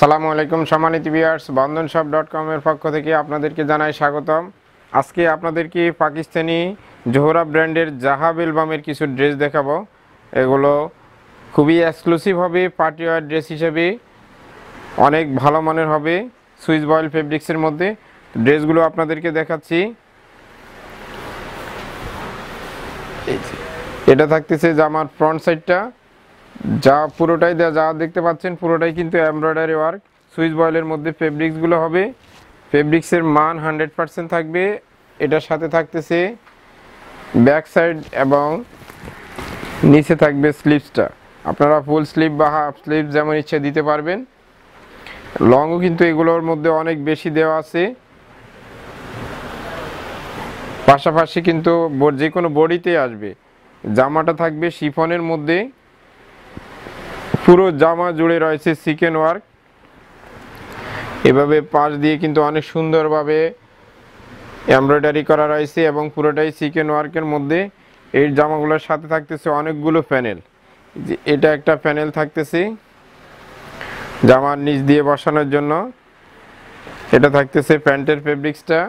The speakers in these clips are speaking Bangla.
সালামু আলাইকুম সম্মানিত বিয়ার্স বন্ধন শপ ডট কমের পক্ষ থেকে আপনাদেরকে জানাই স্বাগতম আজকে আপনাদেরকে পাকিস্তানি জোহরা ব্র্যান্ডের জাহাব এলবামের কিছু ড্রেস দেখাবো এগুলো খুবই এক্সক্লুসিভ হবে পার্টিওয়ার ড্রেস হিসেবে অনেক ভালো মানের হবে সুইচ বয়েল ফেব্রিক্সের মধ্যে ড্রেসগুলো আপনাদেরকে দেখাচ্ছি এটা থাকতেছে জামার ফ্রন্ট সাইডটা যা পুরোটাই যা দেখতে পাচ্ছেন পুরোটাই কিন্তু এমব্রয়ডারি ওয়ার্ক সুইচ বয়েলের মধ্যে ফেব্রিক্সগুলো হবে ফেব্রিক্সের মান হান্ড্রেড পারসেন্ট থাকবে এটার সাথে থাকতেছে ব্যাক সাইড এবং নিচে থাকবে স্লিপসটা আপনারা ফুল স্লিপ বা হাফ স্লিপ যেমন ইচ্ছে দিতে পারবেন লংও কিন্তু এগুলোর মধ্যে অনেক বেশি দেওয়া আছে পাশাপাশি কিন্তু যে কোনো বডিতে আসবে জামাটা থাকবে শিফনের মধ্যে পুরো জামা জুড়ে রয়েছে সিকেন ওয়ার্ক এভাবে পাশ দিয়ে কিন্তু অনেক সুন্দরভাবে এমব্রয়ডারি করা রয়েছে এবং পুরোটাই সিকেন ওয়ার্কের মধ্যে এই জামাগুলোর সাথে থাকতেছে অনেকগুলো প্যানেল এটা একটা প্যানেল থাকতেছে জামার নিচ দিয়ে বসানোর জন্য এটা থাকতেছে প্যান্টের ফেব্রিক্সটা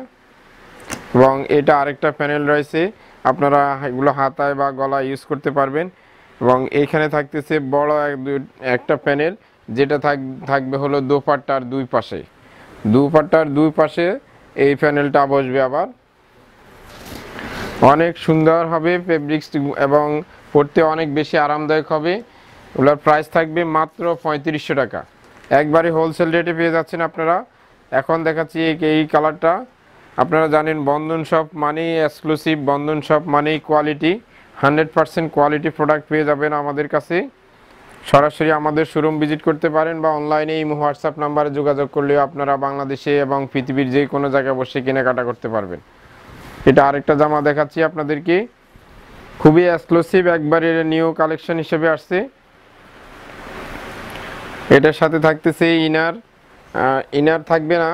এবং এটা আরেকটা প্যানেল রয়েছে আপনারা এগুলো হাতায় বা গলা ইউজ করতে পারবেন এবং এখানে থাকতেছে বড় এক একটা প্যানেল যেটা থাকবে হলো পাটটার দুই পাশে দুপাট্টার দুই পাশে এই প্যানেলটা বসবে আবার অনেক সুন্দর হবে ফেব্রিক্স এবং পড়তে অনেক বেশি আরামদায়ক হবে ওগুলোর প্রাইস থাকবে মাত্র পঁয়ত্রিশশো টাকা একবারে হোলসেল রেটে পেয়ে যাচ্ছেন আপনারা এখন দেখাচ্ছি এই কালারটা আপনারা জানেন বন্ধন শপ মানেই এক্সক্লুসিভ বন্ধন শপ মানেই quality hundred percent quality product পেয়ে যাবেন আমাদের কাছে সরাসরি আমাদের শোরুম ভিজিট করতে পারেন বা অনলাইনে এই হোয়াটসঅ্যাপ নাম্বারে যোগাযোগ করলেও আপনারা বাংলাদেশে এবং পৃথিবীর যে কোনো জায়গায় বসে কেনাকাটা করতে পারবেন এটা আরেকটা জামা দেখাচ্ছি আপনাদেরকে খুবই এক্সক্লুসিভ একবারের নিউ কালেকশন হিসেবে আসছে এটার সাথে থাকতেছে ইনার ইনার থাকবে না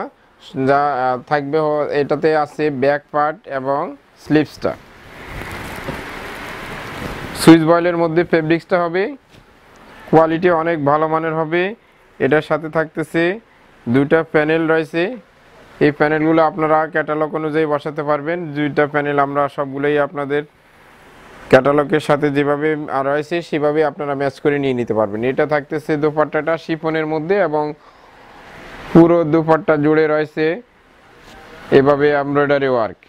যা থাকবে এটাতে আছে ব্যাক পার্ট এবং স্লিপসটা সুইচ বয়েলের মধ্যে ফেব্রিক্সটা হবে কোয়ালিটি অনেক ভালো মানের হবে এটার সাথে থাকতেছে দুইটা প্যানেল রয়েছে এই প্যানেলগুলো আপনারা ক্যাটালগ অনুযায়ী বসাতে পারবেন দুইটা প্যানেল আমরা সবগুলোই আপনাদের ক্যাটালগের সাথে যেভাবে রয়েছে সেভাবে আপনারা ম্যাচ করে নিয়ে নিতে পারবেন এটা থাকতেছে দুপাট্টাটা শিফনের মধ্যে এবং পুরো দুপাট্টা জুড়ে রয়েছে এভাবে এমব্রয়ডারি ওয়ার্ক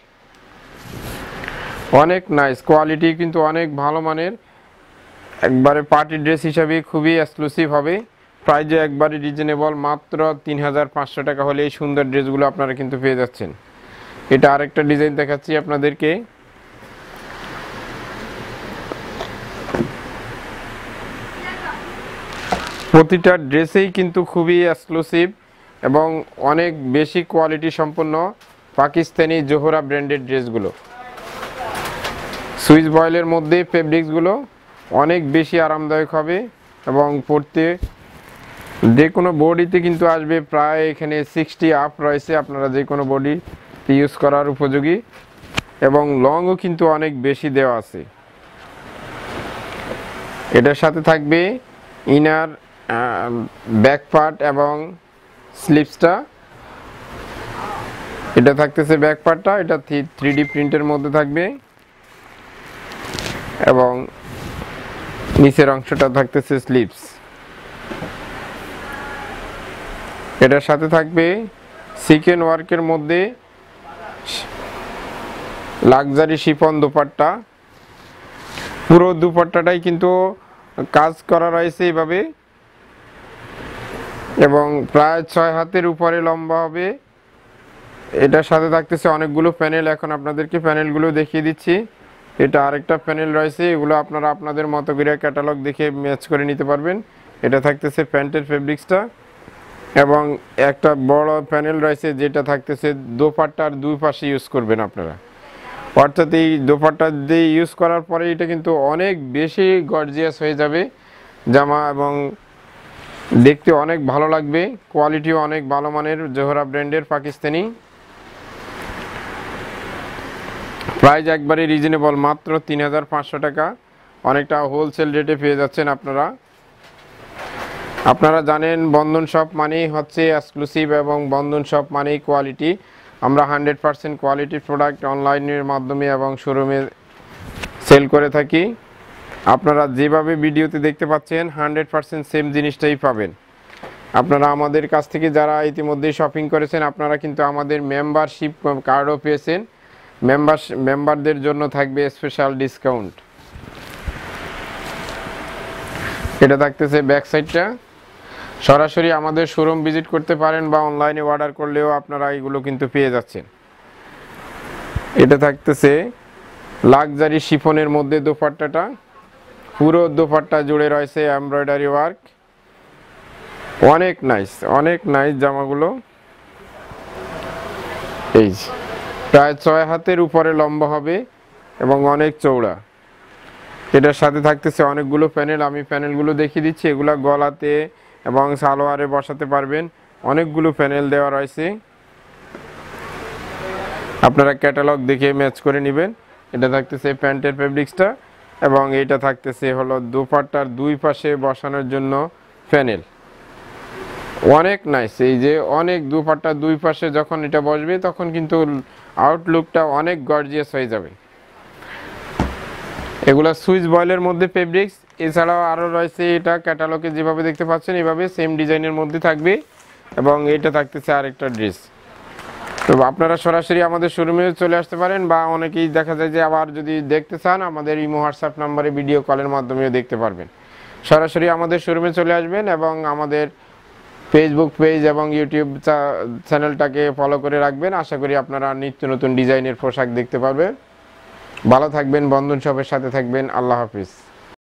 অনেক নাইস কোয়ালিটি কিন্তু অনেক ভালো মানের একবারে পার্টি ড্রেস হিসাবে খুবই এক্সক্লুসিভ হবে প্রাইজে একবারে রিজনেবল মাত্র তিন হাজার পাঁচশো টাকা হলে এই সুন্দর ড্রেসগুলো আপনারা কিন্তু পেয়ে যাচ্ছেন এটা আরেকটা ডিজাইন দেখাচ্ছি আপনাদেরকে প্রতিটা ড্রেসেই কিন্তু খুবই এক্সক্লুসিভ এবং অনেক বেশি কোয়ালিটি সম্পন্ন পাকিস্তানি জোহরা ব্র্যান্ডেড ড্রেসগুলো সুইচ বয়েলের মধ্যে ফেব্রিক্সগুলো অনেক বেশি আরামদায়ক হবে এবং পড়তে যে কোনো বডিতে কিন্তু আসবে প্রায় এখানে সিক্সটি আপ রয়েছে আপনারা যে কোনো বডি ইউজ করার উপযোগী এবং লংও কিন্তু অনেক বেশি দেওয়া আছে এটার সাথে থাকবে ইনার ব্যাক পার্ট এবং স্লিপসটা এটা থাকতেছে ব্যাক পার্টটা এটা থ্রি ডি প্রিন্টের মধ্যে থাকবে এবং নিচের অংশটা থাকতেছে স্লিপস এটার সাথে থাকবে সিকেন ওয়ার্কের মধ্যে লাগজারি শিফন দুপাট্টা পুরো দুপাট্টাটাই কিন্তু কাজ করা রয়েছে এইভাবে এবং প্রায় ছয় হাতের উপরে লম্বা হবে এটার সাথে থাকতেছে অনেকগুলো প্যানেল এখন আপনাদেরকে প্যানেলগুলো দেখিয়ে দিচ্ছি এটা আরেকটা প্যানেল রয়েছে এগুলো আপনারা আপনাদের মতো করে ক্যাটালগ দেখে ম্যাচ করে নিতে পারবেন এটা থাকতেছে প্যান্টের ফেব্রিক্সটা এবং একটা বড় প্যানেল রয়েছে যেটা থাকতেছে দোপাট্টার দুই পাশে ইউজ করবেন আপনারা অর্থাৎ এই দোপাট্টা দিয়ে ইউজ করার পরে এটা কিন্তু অনেক বেশি গর্জিয়াস হয়ে যাবে জামা এবং দেখতে অনেক ভালো লাগবে কোয়ালিটিও অনেক ভালো মানের জোহরা ব্র্যান্ডের পাকিস্তানি প্রাইস একবারে রিজনেবল মাত্র তিন টাকা অনেকটা হোলসেল রেটে পেয়ে যাচ্ছেন আপনারা আপনারা জানেন বন্ধন শপ মানেই হচ্ছে এক্সক্লুসিভ এবং বন্ধন শপ মানেই কোয়ালিটি আমরা হান্ড্রেড পারসেন্ট কোয়ালিটির প্রোডাক্ট অনলাইনের মাধ্যমে এবং শোরুমে সেল করে থাকি আপনারা যেভাবে ভিডিওতে দেখতে পাচ্ছেন হান্ড্রেড পারসেন্ট সেম জিনিসটাই পাবেন আপনারা আমাদের কাছ থেকে যারা ইতিমধ্যেই শপিং করেছেন আপনারা কিন্তু আমাদের মেম্বারশিপ কার্ডও পেয়েছেন মেম্বার মেম্বারদের জন্য থাকবে স্পেশাল ডিসকাউন্ট এটা থাকতেছে ব্যাক সাইডটা সরাসরি আমাদের শোরুম ভিজিট করতে পারেন বা অনলাইনে অর্ডার করলেও আপনারা এগুলো কিন্তু পেয়ে যাচ্ছেন এটা থাকতেছে লাক্সারি শিফনের মধ্যে দোপাট্টাটা পুরো দোপাট্টা জুড়ে রয়েছে এমব্রয়ডারি ওয়ার্ক অনেক নাইস অনেক নাইস জামাগুলো এই প্রায় ছয় হাতের উপরে লম্বা হবে এবং অনেক চৌড়া এটার সাথে থাকতেছে অনেকগুলো প্যানেল আমি প্যানেলগুলো দেখিয়ে দিচ্ছি এগুলো গলাতে এবং সালোয়ারে বসাতে পারবেন অনেকগুলো প্যানেল দেওয়া রয়েছে আপনারা ক্যাটালগ দেখে ম্যাচ করে নেবেন এটা থাকতেছে প্যান্টের ফেব্রিক্সটা এবং এটা থাকতেছে হলো দুপাটার দুই পাশে বসানোর জন্য প্যানেল অনেক নাইস এই যে অনেক দুপাটটা দুই পাশে যখন এটা বসবে তখন কিন্তু আউটলুকটা অনেক গর্জিয়াস হয়ে যাবে এগুলো সুইচ বয়েলের মধ্যে ফেব্রিক্স এছাড়াও আরও রয়েছে এটা ক্যাটালগে যেভাবে দেখতে পাচ্ছেন এভাবে সেম ডিজাইনের মধ্যে থাকবে এবং এটা থাকতেছে আরেকটা ড্রেস তো আপনারা সরাসরি আমাদের শোরুমে চলে আসতে পারেন বা অনেকেই দেখা যায় যে আবার যদি দেখতে চান আমাদের ইমো হোয়াটসঅ্যাপ নাম্বারে ভিডিও কলের মাধ্যমেও দেখতে পারবেন সরাসরি আমাদের শোরুমে চলে আসবেন এবং আমাদের ফেসবুক পেজ এবং ইউটিউব চ্যানেলটাকে ফলো করে রাখবেন আশা করি আপনারা নিত্য নতুন ডিজাইনের পোশাক দেখতে পারবেন ভালো থাকবেন বন্ধন সবের সাথে থাকবেন আল্লাহ হাফিজ